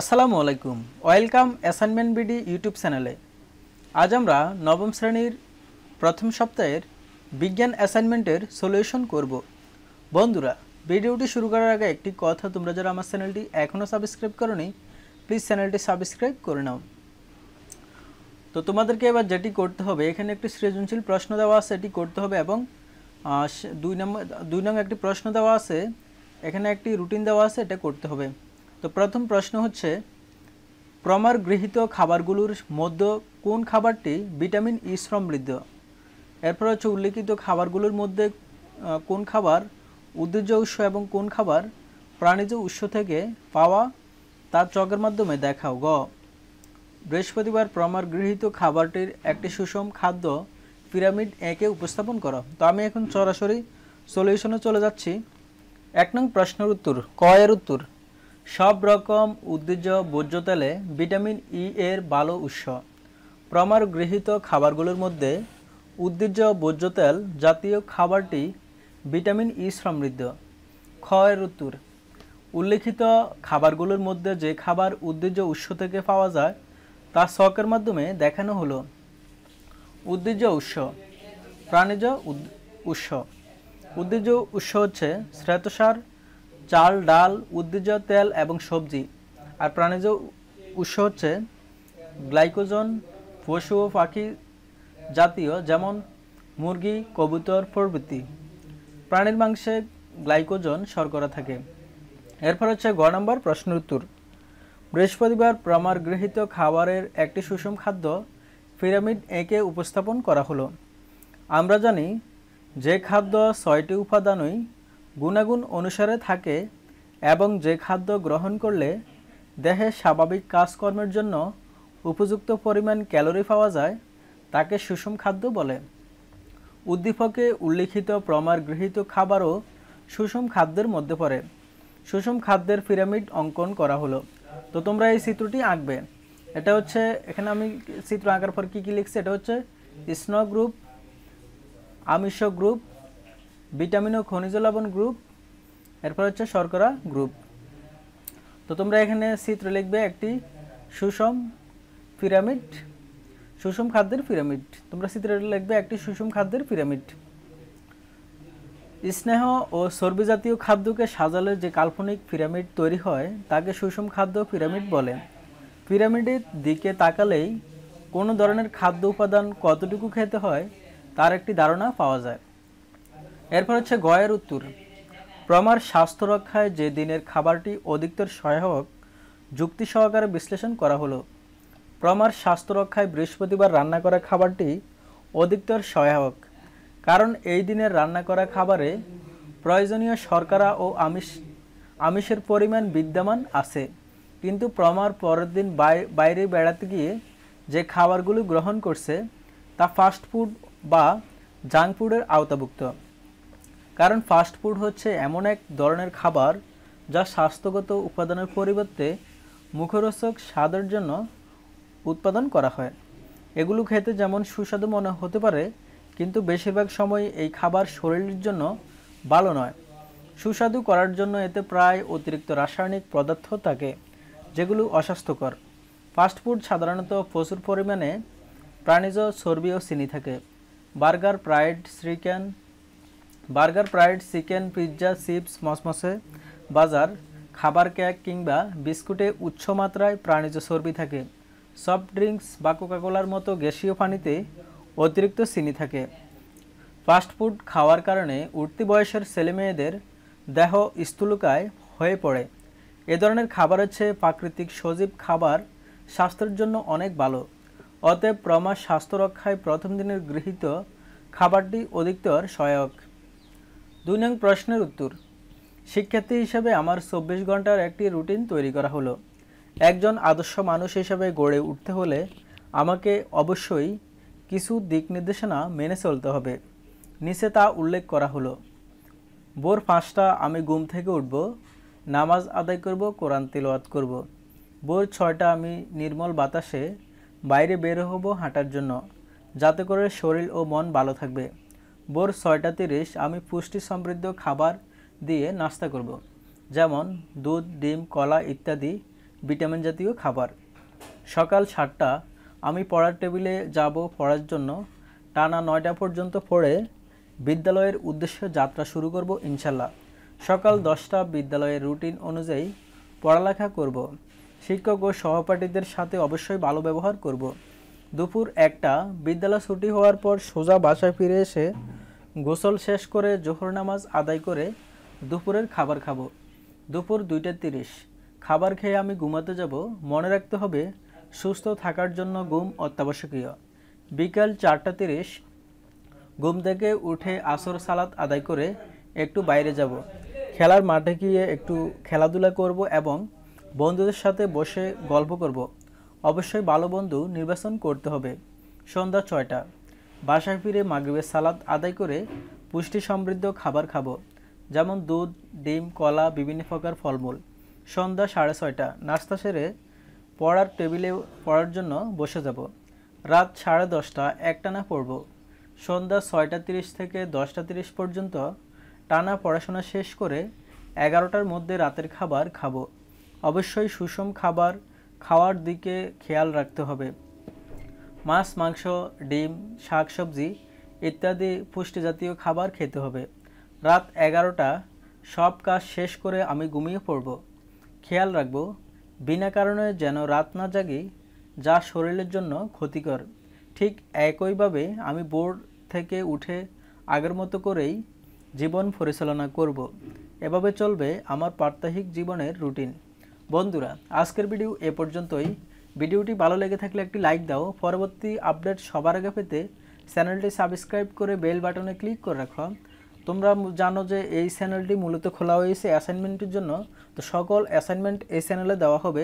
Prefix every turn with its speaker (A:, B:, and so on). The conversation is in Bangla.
A: আসসালামু আলাইকুম ওয়েলকাম অ্যাসাইনমেন্ট বিডি ইউটিউব চ্যানেলে আজ আমরা নবম শ্রেণীর প্রথম সপ্তাহের বিজ্ঞান অ্যাসাইনমেন্টের সলিউশন করব বন্ধুরা ভিডিওটি শুরু করার আগে একটি কথা তোমরা যারা আমার চ্যানেলটি এখনও সাবস্ক্রাইব করোনি প্লিজ চ্যানেলটি সাবস্ক্রাইব করে নাও তো তোমাদেরকে এবার যেটি করতে হবে এখানে একটি সৃজনশীল প্রশ্ন দেওয়া আছে এটি করতে হবে এবং দুই নম্বর দুই নম্বর একটি প্রশ্ন দেওয়া আছে এখানে একটি রুটিন দেওয়া আছে এটা করতে হবে তো প্রথম প্রশ্ন হচ্ছে প্রমার গৃহীত খাবারগুলোর মধ্যে কোন খাবারটি ভিটামিন ই e সমৃদ্ধ এরপর হচ্ছে উল্লেখিত খাবারগুলোর মধ্যে কোন খাবার উদ্ভিজ্জ উৎস এবং কোন খাবার প্রাণীজ উৎস থেকে পাওয়া তার চকের মাধ্যমে দেখাও গ বৃহস্পতিবার প্রমার গৃহীত খাবারটির একটি সুষম খাদ্য পিরামিড একে উপস্থাপন করো তো আমি এখন সরাসরি সলিউশনে চলে যাচ্ছি এক নং প্রশ্নের উত্তর ক এর উত্তর সব রকম উদ্ভিজ্জ ভোজ্য তেলে ভিটামিন ই e এর ভালো উৎস প্রমার গৃহীত খাবারগুলোর মধ্যে উদ্ভিজ্জ ভোজ্য তেল জাতীয় খাবারটি ভিটামিন ই e সমৃদ্ধ ক্ষয় ঋতুর উল্লেখিত খাবারগুলোর মধ্যে যে খাবার উদ্ভিজ্জ উৎস থেকে পাওয়া যায় তা শখের মাধ্যমে দেখানো হলো উদ্ভিজ্জ উৎস প্রাণীজ উৎস উদ্ভিজ উৎস হচ্ছে শ্বেতসার চাল ডাল উদ্ভিজ তেল এবং সবজি আর প্রাণীজ উৎস হচ্ছে গ্লাইকোজন পশু ও পাখি জাতীয় যেমন মুরগি কবুতর প্রভৃতি প্রাণীর মাংসে গ্লাইকোজন শর্করা থাকে এরপর হচ্ছে গ নম্বর প্রশ্ন উত্তর বৃহস্পতিবার প্রমার গৃহীত খাবারের একটি সুষম খাদ্য পিরামিড একে উপস্থাপন করা হলো আমরা জানি যে খাদ্য ছয়টি উপাদানই গুণাগুণ অনুসারে থাকে এবং যে খাদ্য গ্রহণ করলে দেহে স্বাভাবিক কাজকর্মের জন্য উপযুক্ত পরিমাণ ক্যালোরি পাওয়া যায় তাকে সুষম খাদ্য বলে উদ্দীপকে উল্লিখিত প্রমার গৃহীত খাবারও সুষম খাদ্যের মধ্যে পড়ে সুষম খাদ্যের পিরামিড অঙ্কন করা হলো তো তোমরা এই চিত্রটি আঁকবে এটা হচ্ছে এখানে আমি চিত্র আঁকার পর কী কী লিখছি এটা হচ্ছে স্ন গ্রুপ আমিষ গ্রুপ ভিটামিন ও খনিজ লবণ গ্রুপ এরপর হচ্ছে শর্করা গ্রুপ তো তোমরা এখানে চিত্র লিখবে একটি সুষম পিরামিড সুষম খাদ্যের পিরামিড তোমরা চিত্র লিখবে একটি সুষম খাদ্যের পিরামিড স্নেহ ও চর্বি জাতীয় খাদ্যকে সাজালে যে কাল্পনিক পিরামিড তৈরি হয় তাকে সুষম খাদ্য পিরামিড বলে পিরামিডের দিকে তাকালেই কোনো ধরনের খাদ্য উপাদান কতটুকু খেতে হয় তার একটি ধারণা পাওয়া যায় এরপর হচ্ছে গয়ের উত্তর প্রমার স্বাস্থ্য রক্ষায় যে দিনের খাবারটি অধিকতর সহায়ক যুক্তি সহকারে বিশ্লেষণ করা হলো প্রমার স্বাস্থ্য রক্ষায় বৃহস্পতিবার রান্না করা খাবারটি অধিকতর সহায়ক কারণ এই দিনের রান্না করা খাবারে প্রয়োজনীয় শর্করা ও আমিষ আমিষের পরিমাণ বিদ্যমান আছে কিন্তু প্রমার পরের দিন বাইরে বেড়াতে গিয়ে যে খাবারগুলো গ্রহণ করছে তা ফাস্টফুড বা জাঙ্ক ফুডের আওতাভুক্ত কারণ ফাস্ট ফুড হচ্ছে এমন এক ধরনের খাবার যা স্বাস্থ্যগত উপাদানের পরিবর্তে মুখরোচক স্বাদের জন্য উৎপাদন করা হয় এগুলো খেতে যেমন সুস্বাদু মনে হতে পারে কিন্তু বেশিরভাগ সময় এই খাবার শরীরের জন্য ভালো নয় সুস্বাদু করার জন্য এতে প্রায় অতিরিক্ত রাসায়নিক পদার্থ থাকে যেগুলো অস্বাস্থ্যকর ফাস্টফুড সাধারণত প্রচুর পরিমাণে প্রাণীজ চর্বি ও চিনি থাকে burger fried chicken burger fried chicken pizza chips মসমসে বাজার খাবার কেক কিংবা বিস্কুটে উচ্চ মাত্রায় প্রাণীজ চর্বি থাকে সফট ড্রিঙ্কস বা কোকাকোলার মতো গ্যাসীয় পানিতে অতিরিক্ত চিনি থাকে ফাস্টফুড খাওয়ার কারণে উঠতি বয়সের ছেলেমেয়েদের দেহ স্থূলকায় হয়ে পড়ে এ ধরনের খাবার হচ্ছে প্রাকৃতিক সজীব খাবার স্বাস্থ্যের জন্য অনেক ভালো অতএব প্রমা স্বাস্থ্য রক্ষায় প্রথম দিনের গৃহীত খাবারটি অধিকতর সহায়ক দুই নং প্রশ্নের উত্তর শিক্ষার্থী হিসেবে আমার চব্বিশ ঘন্টার একটি রুটিন তৈরি করা হলো একজন আদর্শ মানুষ হিসেবে গড়ে উঠতে হলে আমাকে অবশ্যই কিছু দিক নির্দেশনা মেনে চলতে হবে নিচে তা উল্লেখ করা হলো ভোর পাঁচটা আমি ঘুম থেকে উঠব নামাজ আদায় করব কোরআন তিলওয়াত করব ভোর ছয়টা আমি নির্মল বাতাসে বাইরে বের হব হাঁটার জন্য যাতে করে শরীর ও মন ভালো থাকবে ভোর ছয়টা তিরিশ আমি পুষ্টি সমৃদ্ধ খাবার দিয়ে নাস্তা করব। যেমন দুধ ডিম কলা ইত্যাদি ভিটামিন জাতীয় খাবার সকাল সাতটা আমি পড়ার টেবিলে যাব পড়ার জন্য টানা নয়টা পর্যন্ত পড়ে বিদ্যালয়ের উদ্দেশ্যে যাত্রা শুরু করব ইনশাল্লাহ সকাল দশটা বিদ্যালয়ের রুটিন অনুযায়ী পড়ালেখা করব শিক্ষক ও সহপাঠীদের সাথে অবশ্যই ভালো ব্যবহার করব দুপুর একটা বিদ্যালয় ছুটি হওয়ার পর সোজা বাসায় ফিরে এসে গোসল শেষ করে জোহর নামাজ আদায় করে দুপুরের খাবার খাবো দুপুর দুইটা তিরিশ খাবার খেয়ে আমি ঘুমাতে যাব মনে রাখতে হবে সুস্থ থাকার জন্য ঘুম অত্যাবশ্যকীয় বিকাল চারটা তিরিশ ঘুম থেকে উঠে আসর সালাত আদায় করে একটু বাইরে যাব খেলার মাঠে গিয়ে একটু খেলাধুলা করব এবং বন্ধুদের সাথে বসে গল্প করব অবশ্যই ভালো বন্ধু নির্বাচন করতে হবে সন্ধ্যা ছয়টা বাসায় ফিরে মাগরিবের সালাদ আদায় করে পুষ্টি সমৃদ্ধ খাবার খাবো যেমন দুধ ডিম কলা বিভিন্ন প্রকার ফলমূল সন্ধ্যা সাড়ে ছয়টা নাস্তা সেরে পড়ার টেবিলে পড়ার জন্য বসে যাব রাত সাড়ে দশটা একটানা পড়ব সন্ধ্যা ছয়টা তিরিশ থেকে দশটা তিরিশ পর্যন্ত টানা পড়াশোনা শেষ করে এগারোটার মধ্যে রাতের খাবার খাবো অবশ্যই সুষম খাবার খাওয়ার দিকে খেয়াল রাখতে হবে মাছ মাংস ডিম শাক সবজি ইত্যাদি পুষ্টিজাতীয় খাবার খেতে হবে রাত এগারোটা সব কাজ শেষ করে আমি ঘুমিয়ে পড়ব খেয়াল রাখব বিনা কারণে যেন রাত না জাগি যা শরীরের জন্য ক্ষতিকর ঠিক একইভাবে আমি বোর্ড থেকে উঠে আগের মতো করেই জীবন পরিচালনা করব এভাবে চলবে আমার প্রাত্যহিক জীবনের রুটিন বন্ধুরা আজকের ভিডিও এ পর্যন্তই ভিডিওটি ভালো লেগে থাকলে একটি লাইক দাও পরবর্তী আপডেট সবার আগে পেতে চ্যানেলটি সাবস্ক্রাইব করে বেল বাটনে ক্লিক করে রাখো তোমরা জানো যে এই চ্যানেলটি মূলত খোলা হয়েছে অ্যাসাইনমেন্টের জন্য তো সকল অ্যাসাইনমেন্ট এই চ্যানেলে দেওয়া হবে